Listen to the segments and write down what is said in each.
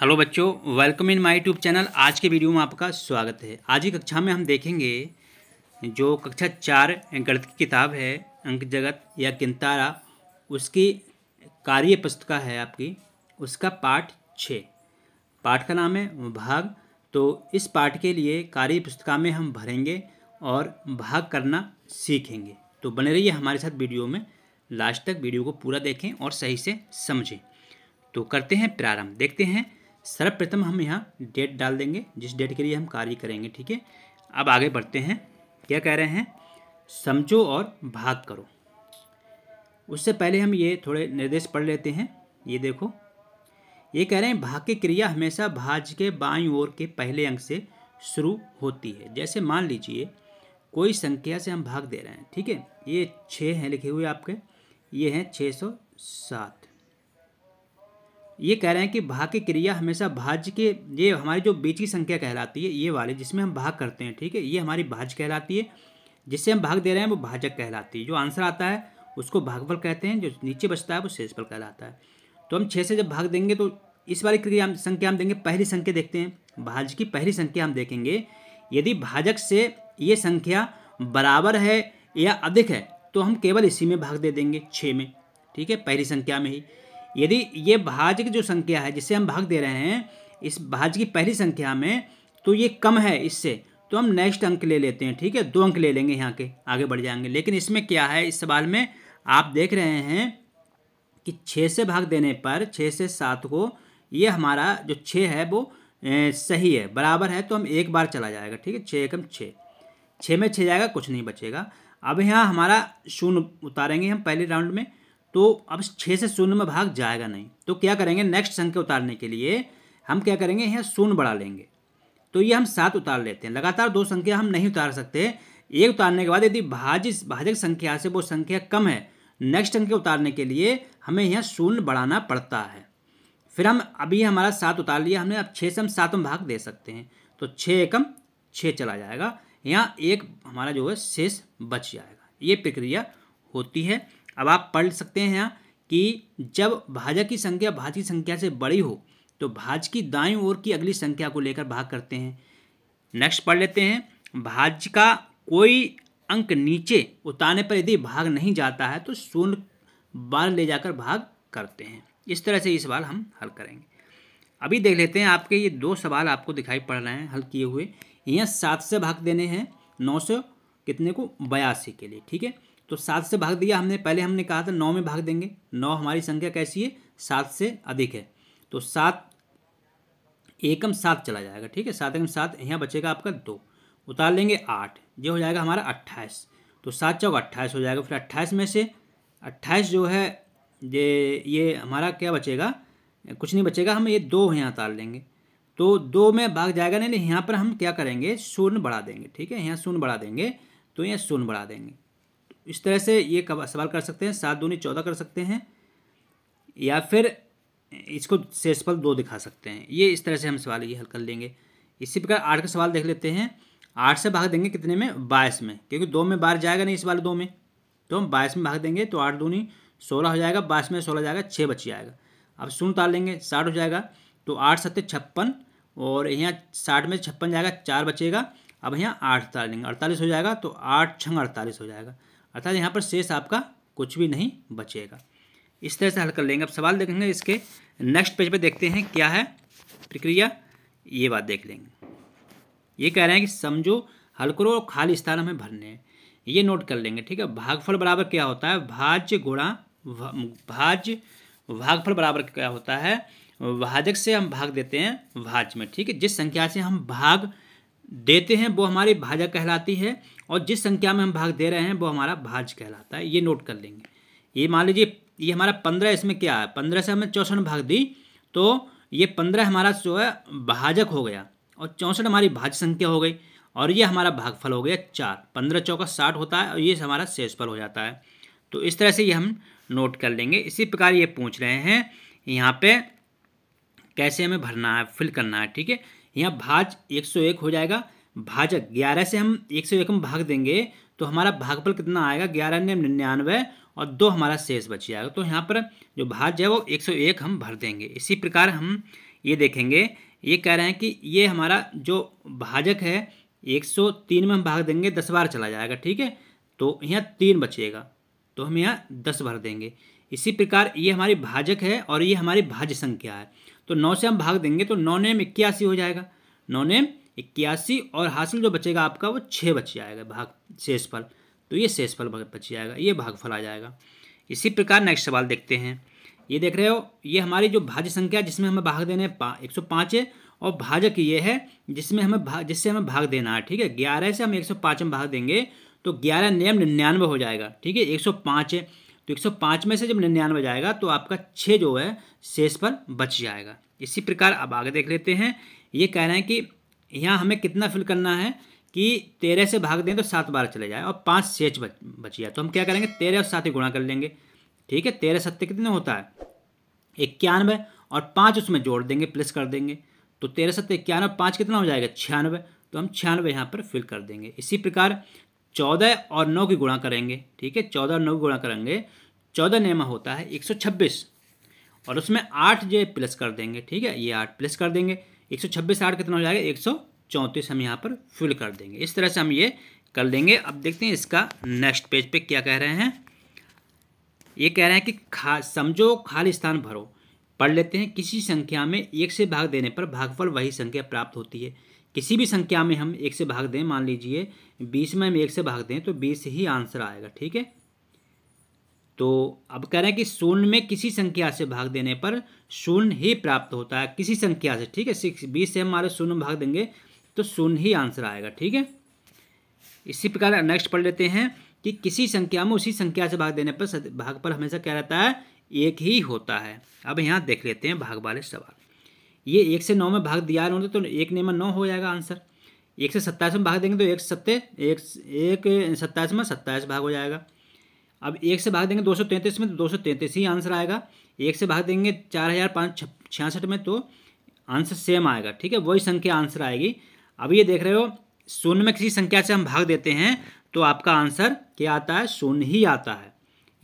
hello बच्चों welcome in my tube channel आज के वीडियो में आपका स्वागत है आज की कक्षा में हम देखेंगे जो कक्षा चार गणित की किताब है अंक जगत या किंतारा उसकी कार्य पुस्तिका है आपकी उसका पाठ छः पाठ का नाम है भाग तो इस पाठ के लिए कार्य पुस्तिका में हम भरेंगे और भाग करना सीखेंगे तो बने रहिए हमारे साथ वीडियो में लास्ट तक वीडियो को पूरा देखें और सही से समझें तो करते हैं प्रारंभ देखते हैं सर्वप्रथम हम यहाँ डेट डाल देंगे जिस डेट के लिए हम कार्य करेंगे ठीक है अब आगे बढ़ते हैं क्या कह रहे हैं समझो और भाग करो उससे पहले हम ये थोड़े निर्देश पढ़ लेते हैं ये देखो ये कह रहे हैं भाग की क्रिया हमेशा भाज के बाई ओर के पहले अंक से शुरू होती है जैसे मान लीजिए कोई संख्या से हम भाग दे रहे हैं ठीक है ये छः हैं लिखे हुए आपके ये हैं छः सौ सात ये कह रहे हैं कि भाग की क्रिया हमेशा भाज्य के ये हमारी जो बीच की संख्या कहलाती है ये वाली जिसमें हम भाग करते हैं ठीक है ये हमारी भाज्य कहलाती है जिससे हम भाग दे रहे हैं वो भाजक कहलाती है जो आंसर आता है उसको भागफल कहते हैं जो नीचे बचता है वो शेषफल कहलाता है तो हम छः से जब भाग देंगे तो इस वाली क्रिया संख्या हम देंगे पहली संख्या देखते हैं भाज की पहली संख्या हम देखेंगे यदि भाजक से ये संख्या बराबर है या अधिक है तो हम केवल इसी में भाग दे देंगे छः में ठीक है पहली संख्या में ही यदि ये भाज की जो संख्या है जिसे हम भाग दे रहे हैं इस भाज की पहली संख्या में तो ये कम है इससे तो हम नेक्स्ट अंक ले लेते हैं ठीक है दो अंक ले लेंगे यहाँ के आगे बढ़ जाएंगे लेकिन इसमें क्या है इस सवाल में आप देख रहे हैं कि छः से भाग देने पर छः से सात को ये हमारा जो छः है वो सही है बराबर है तो हम एक बार चला जाएगा ठीक है छः एकम छः छः में छः जाएगा कुछ नहीं बचेगा अब यहाँ हमारा शून्य उतारेंगे हम पहले राउंड में तो अब छः से शून्य में भाग जाएगा नहीं तो क्या करेंगे नेक्स्ट संख्या उतारने के लिए हम क्या करेंगे यहाँ शून्य बढ़ा लेंगे तो ये हम सात उतार लेते हैं लगातार दो संख्या हम नहीं उतार सकते एक उतारने के बाद यदि भाज भाजक संख्या से वो संख्या कम है नेक्स्ट संख्या उतारने के लिए हमें यहाँ शून्य बढ़ाना पड़ता है फिर हम अभी हमारा सात उतार लिया हमने अब छः से हम सातम भाग दे सकते हैं तो छः एकम छः चला जाएगा यहाँ एक हमारा जो है शेष बच जाएगा ये प्रक्रिया होती है अब आप पढ़ सकते हैं यहाँ कि जब भाजक की संख्या भाज की संख्या से बड़ी हो तो भाज की दाई ओर की अगली संख्या को लेकर भाग करते हैं नेक्स्ट पढ़ लेते हैं भाज का कोई अंक नीचे उतारने पर यदि भाग नहीं जाता है तो शून्य बार ले जाकर भाग करते हैं इस तरह से ये सवाल हम हल करेंगे अभी देख लेते हैं आपके ये दो सवाल आपको दिखाई पड़ रहे हैं हल किए हुए यहाँ सात से भाग देने हैं नौ सौ कितने को बयासी के लिए ठीक है तो सात से भाग दिया हमने पहले हमने कहा था नौ में भाग देंगे नौ हमारी संख्या कैसी है सात से अधिक है तो सात एकम सात चला जाएगा ठीक है सात एकम सात यहाँ बचेगा आपका दो उतार लेंगे आठ ये हो जाएगा हमारा अट्ठाईस तो सात चौक अट्ठाईस हो जाएगा फिर अट्ठाईस में से अट्ठाईस जो है ये ये हमारा क्या बचेगा कुछ नहीं बचेगा हम ये दो यहाँ उतार लेंगे तो दो में भाग जाएगा नहीं यहाँ पर हम क्या करेंगे शून्य बढ़ा देंगे ठीक है यहाँ शून्य बढ़ा देंगे तो यहाँ शून्य बढ़ा देंगे इस तरह से ये सवाल कर सकते हैं सात दूनी चौदह कर सकते हैं या फिर इसको शेषफल दो दिखा सकते हैं ये इस तरह से हम सवाल ये हल कर लेंगे इसी प्रकार आठ का सवाल देख लेते हैं आठ से भाग देंगे कितने में बाईस में क्योंकि दो में बार जाएगा नहीं इस वाले दो में तो हम बाईस में भाग देंगे तो आठ दूनी सोलह हो जाएगा बाईस में सोलह जाएगा छः बच जाएगा अब शून्य उतार लेंगे साठ हो जाएगा तो आठ सत्य छप्पन और यहाँ साठ में छप्पन जाएगा चार बचेगा अब यहाँ आठ उतार लेंगे अड़तालीस हो जाएगा तो आठ छंग अड़तालीस हो जाएगा अर्थात यहाँ पर शेष आपका कुछ भी नहीं बचेगा इस तरह से हल कर लेंगे अब सवाल देखेंगे इसके नेक्स्ट पेज पे देखते हैं क्या है प्रक्रिया ये बात देख लेंगे ये कह रहे हैं कि समझो हल करो और खाली स्थान हमें भरने ये नोट कर लेंगे ठीक है भागफल बराबर क्या होता है भाज्य गुणा भाज्य भागफल बराबर क्या होता है भाजक से हम भाग देते हैं भाज में ठीक है जिस संख्या से हम भाग देते हैं वो हमारी भाजक कहलाती है और जिस संख्या में हम भाग दे रहे हैं वो हमारा भाज कहलाता है ये नोट कर लेंगे ये मान लीजिए ये हमारा पंद्रह इसमें क्या है पंद्रह से हमने चौसठ भाग दी तो ये पंद्रह हमारा जो है भाजक हो गया और चौंसठ हमारी भाज संख्या हो गई और ये हमारा भागफल हो गया चार पंद्रह चौका साठ होता है और ये हमारा शेषफल हो जाता है तो इस तरह से ये हम नोट कर लेंगे इसी प्रकार ये पूछ रहे हैं यहाँ पे कैसे हमें भरना है फिल करना है ठीक है यहाँ भाज 101 हो जाएगा भाजक ग्यारह से हम एक सौ एक में भाग देंगे तो हमारा भागफल कितना आएगा ग्यारह ने निन्यानवे और दो हमारा शेष बच जाएगा तो यहाँ पर जो भाज है वो एक सौ एक हम भर देंगे इसी प्रकार हम ये देखेंगे ये कह रहे हैं कि ये हमारा जो भाजक है एक सौ तीन में हम भाग देंगे दस बार चला जाएगा ठीक है तो यहाँ तीन बचेगा तो हम यहाँ दस भर देंगे इसी प्रकार ये हमारी भाजक है और ये हमारी भाज्य संख्या है तो नौ से हम भाग देंगे तो नौ नेम इक्यासी हो जाएगा नौ नेम इक्यासी और हासिल जो बचेगा आपका वो छः बच जाएगा भाग शेषफल तो ये शेषफल बच जाएगा ये भागफल आ जाएगा इसी प्रकार नेक्स्ट सवाल देखते हैं ये देख रहे हो ये हमारी जो भाज्य संख्या जिसमें हमें भाग देने एक सौ पाँच है और भाजक ये है जिसमें हमें भाग जिससे हमें भाग देना है ठीक है ग्यारह से हम एक सौ पाँच में भाग देंगे तो ग्यारह नियम निन्यानवे हो जाएगा ठीक है एक सौ पाँच है तो एक सौ पाँच में से जब निन्यानवे जाएगा तो आपका छः जो है शेष पर बच जाएगा इसी प्रकार अब आगे देख लेते हैं ये कह रहे हैं कि यहाँ हमें कितना फिल करना है कि तेरह से भाग दें तो सात बार चले जाए और पाँच सेच बच बचिया तो हम क्या करेंगे तेरह और सात ही गुणा कर लेंगे ठीक है तेरह सत्य कितने होता है इक्यानवे और पाँच उसमें जोड़ देंगे प्लस कर देंगे तो तेरह सत्य इक्यानवे पाँच कितना हो जाएगा छियानवे तो हम छियानवे यहाँ पर फिल कर देंगे इसी प्रकार चौदह और नौ की गुणा करेंगे ठीक है चौदह और नौ की गुणा करेंगे चौदह नेमा होता है एक सौ छब्बीस और उसमें आठ जो प्लस कर देंगे ठीक है ये आठ प्लस कर देंगे एक सौ छब्बीस आठ कितना हो जाएगा एक सौ चौंतीस हम यहाँ पर फिल कर देंगे इस तरह से हम ये कर लेंगे अब देखते हैं इसका नेक्स्ट पेज पे क्या कह रहे हैं ये कह रहे हैं कि खा समझो खाली स्थान भरो पढ़ लेते हैं किसी संख्या में एक से भाग देने पर भागफल वही संख्या प्राप्त होती है किसी भी संख्या में हम एक से भाग दें मान लीजिए बीस में हम एक से भाग दें तो बीस ही आंसर आएगा ठीक है तो अब कह रहे हैं कि शून्य में किसी संख्या से भाग देने पर शून्य ही प्राप्त होता है किसी संख्या से ठीक है सिक्स बीस से हमारे शून्य में भाग देंगे तो शून्य ही आंसर आएगा ठीक है इसी प्रकार नेक्स्ट पढ़ लेते हैं कि किसी संख्या में उसी संख्या से भाग देने पर भाग पर हमेशा क्या रहता है एक ही होता है अब यहाँ देख लेते हैं भाग वाले सवाल ये एक से नौ में भाग दिया होंगे तो एक ने में नौ हो जाएगा आंसर एक से सत्ताईस में भाग देंगे तो एक सत्ते एक एक सत्ताईस में सत्ताईस भाग हो जाएगा अब एक से भाग देंगे दो सौ तैंतीस में तो दो सौ तैंतीस ही आंसर आएगा एक से भाग देंगे चार हज़ार पाँच छियासठ में तो आंसर सेम आएगा ठीक है वही संख्या आंसर आएगी अब ये देख रहे हो शून्य में किसी संख्या से हम भाग देते हैं तो आपका आंसर क्या आता है शून्य ही आता है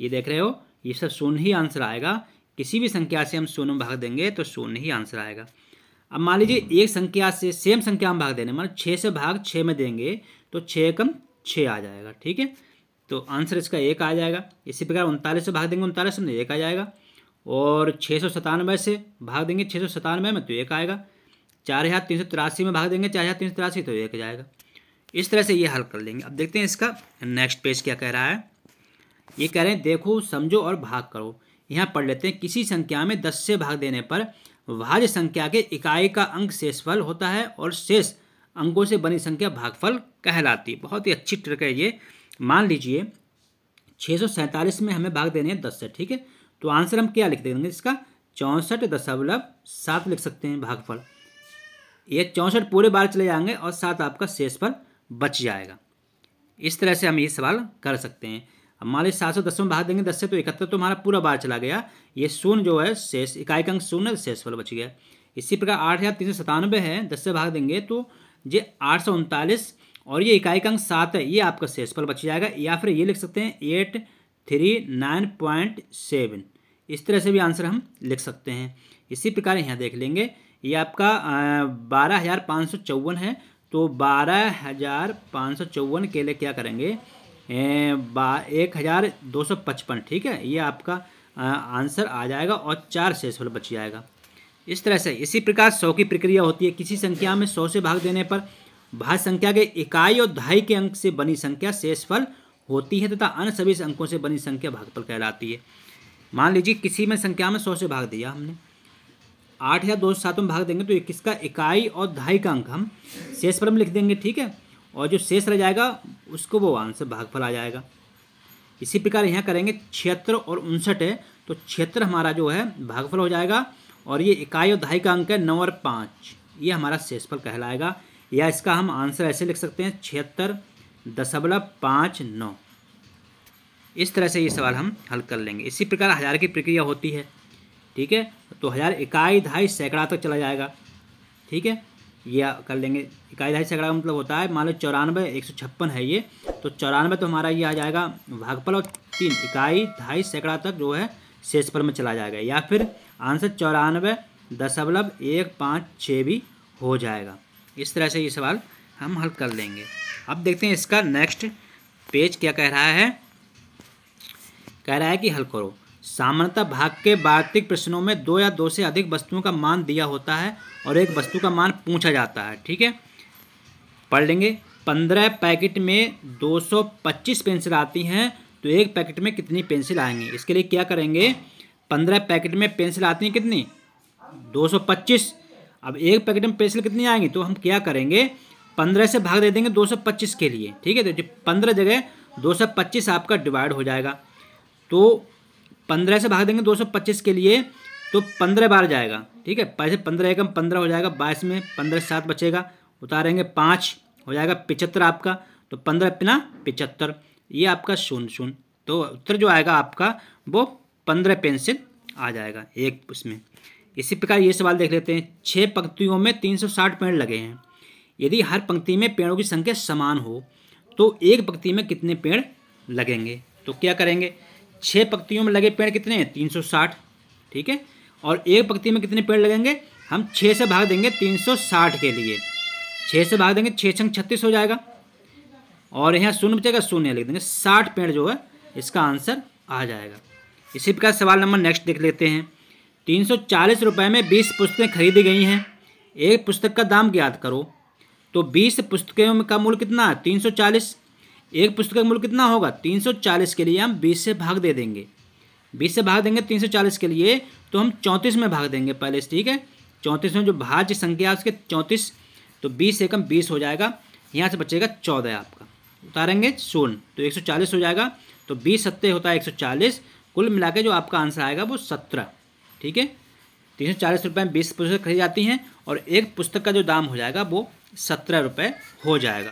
ये देख रहे हो ये सब शून्य ही आंसर आएगा किसी भी संख्या से हम शून्य में भाग देंगे तो शून्य ही आंसर आएगा अब मान लीजिए एक संख्या से सेम संख्या हम भाग देने मान छः से भाग छः में देंगे तो छः कम छः आ जाएगा ठीक है तो आंसर इसका एक आ जाएगा इसी प्रकार उनतालीस से भाग देंगे उनतालीस में एक आ जाएगा और छः सौ सतानवे से भाग देंगे छः सौ सतानवे में तो एक आएगा चार हज़ार तीन सौ तिरासी में भाग देंगे चार हज़ार तीन सौ तिरासी तो एक जाएगा इस तरह से ये हल कर लेंगे अब देखते हैं इसका नेक्स्ट पेज क्या कह रहा है ये कह रहे हैं देखो समझो और भाग करो यहाँ पढ़ लेते हैं किसी संख्या में दस से भाग देने पर भाज्य संख्या के इकाई का अंक शेषफल होता है और शेष अंकों से बनी संख्या भागफल कहलाती बहुत ही अच्छी ट्रिक है ये मान लीजिए छः में हमें भाग देने हैं दस से ठीक है तो आंसर हम क्या लिख देंगे इसका चौंसठ दशमलव सात लिख सकते हैं भागफल ये चौंसठ पूरे बार चले जाएंगे और सात आपका शेष पर बच जाएगा इस तरह से हम ये सवाल कर सकते हैं अब मान लीजिए सात सौ दस में भाग देंगे दस से तो इकहत्तर तो हमारा पूरा बार चला गया ये शून्य जो है शेष इकाई का अंक शून्य शेष फल बच गया इसी प्रकार आठ हज़ार तीन सौ सतानवे है दस से भाग देंगे तो ये आठ सौ उनतालीस और ये इकाई का अंक सात है ये आपका शेषफल बच जाएगा या फिर ये लिख सकते हैं eight three nine point seven इस तरह से भी आंसर हम लिख सकते हैं इसी प्रकार यहाँ देख लेंगे ये आपका बारह हज़ार पाँच सौ चौवन है तो बारह हज़ार पाँच सौ चौवन के लिए क्या करेंगे एक हज़ार दो सौ पचपन ठीक है ये आपका आंसर आ जाएगा और चार शेषफल बच जाएगा इस तरह से इसी प्रकार सौ की प्रक्रिया होती है किसी संख्या में सौ से भाग देने पर भाज संख्या के इकाई और ढाई के अंक से बनी संख्या शेषफल होती है तथा अन्य सभी अंकों से बनी संख्या भागफल कहलाती है मान लीजिए किसी में संख्या में सौ से भाग दिया हमने आठ या दो सौ सात में भाग देंगे तो किसका इकाई और ढाई का अंक हम शेषफल में लिख देंगे ठीक है और जो शेष रह जाएगा उसको वो आंसर भागफल आ जाएगा इसी प्रकार यहाँ करेंगे छिहत्तर और उनसठ है तो छिहत्तर हमारा जो है भागफल हो जाएगा और ये इकाई और ढाई का अंक है नौ और पाँच ये हमारा शेषफल कहलाएगा या इसका हम आंसर ऐसे लिख सकते हैं छिहत्तर दशमलव पाँच नौ इस तरह से ये सवाल हम हल कर लेंगे इसी प्रकार हज़ार की प्रक्रिया होती है ठीक है तो हज़ार इकाई ढाई सैकड़ा तक चला जाएगा ठीक है यह कर लेंगे इकाई ढाई सैकड़ा का मतलब होता है मान लो चौरानवे एक सौ छप्पन है ये तो चौरानवे तो हमारा ये आ जाएगा भागपल और तीन इकाई ढाई सैकड़ा तक जो है पर में चला जाएगा या फिर आंसर चौरानवे दशमलव एक पाँच छः भी हो जाएगा इस तरह से ये सवाल हम हल कर लेंगे अब देखते हैं इसका नेक्स्ट पेज क्या कह रहा है कह रहा है कि हल करो सामान्यतः भाग के वार्तिक प्रश्नों में दो या दो से अधिक वस्तुओं का मान दिया होता है और एक वस्तु का मान पूछा जाता है ठीक है पढ़ लेंगे पंद्रह पैकेट में दो सौ पच्चीस पेंसिल आती हैं तो एक पैकेट में कितनी पेंसिल आएंगी इसके लिए क्या करेंगे पंद्रह पैकेट में पेंसिल आती हैं कितनी दो सौ पच्चीस अब एक पैकेट में पेंसिल कितनी आएंगी तो हम क्या करेंगे पंद्रह से भाग दे देंगे दो सौ पच्चीस के लिए ठीक है तो पंद्रह जगह दो सौ पच्चीस आपका डिवाइड हो जाएगा तो पंद्रह से भाग देंगे दो सौ पच्चीस के लिए तो पंद्रह बार जाएगा ठीक है पैसे पंद्रह एकम पंद्रह हो जाएगा बाईस में पंद्रह सात बचेगा उतारेंगे पाँच हो जाएगा पिचहत्तर आपका तो पंद्रह पिना पिचहत्तर ये आपका शून्य शून्य तो उत्तर जो आएगा आपका वो पंद्रह पेंसिल आ जाएगा एक उसमें इसी प्रकार ये सवाल देख लेते हैं छः पंक्तियों में साठ पेड़ लगे हैं यदि हर पंक्ति में पेड़ों की संख्या समान हो तो एक पंक्ति में कितने पेड़ लगेंगे तो क्या करेंगे छः पंक्तियों में लगे पेड़ कितने हैं साठ ठीक है और एक पंक्ति में कितने पेड़ लगेंगे हम छः से भाग देंगे 360 के लिए छः से भाग देंगे छः संग छत्तीस हो जाएगा और यहाँ शून्य बचेगा शून्य लिख देंगे साठ पेड़ जो है इसका आंसर आ जाएगा इसी प्रकार सवाल नंबर नेक्स्ट देख लेते हैं तीन सौ चालीस रुपये में बीस पुस्तकें खरीदी गई हैं एक पुस्तक का दाम ज्ञात करो तो बीस पुस्तकों का मूल्य कितना है तीन सौ चालीस एक पुस्तक का मूल्य कितना होगा तीन सौ चालीस के लिए हम बीस से भाग दे देंगे बीस से भाग देंगे तीन सौ चालीस के लिए तो हम चौंतीस में भाग देंगे पहले ठीक है चौंतीस में जो भाज्य संख्या है उसके चौंतीस तो बीस से कम बीस हो जाएगा यहाँ से बचेगा चौदह आपका उतारेंगे शून्य तो एक सौ चालीस हो जाएगा तो बीस सत्तर होता है एक सौ चालीस कुल मिला के जो आपका आंसर आएगा वो सत्रह ठीक है तीन सौ चालीस रुपये में बीस पुस्तक खरीदी जाती हैं और एक पुस्तक का जो दाम हो जाएगा वो सत्रह रुपये हो जाएगा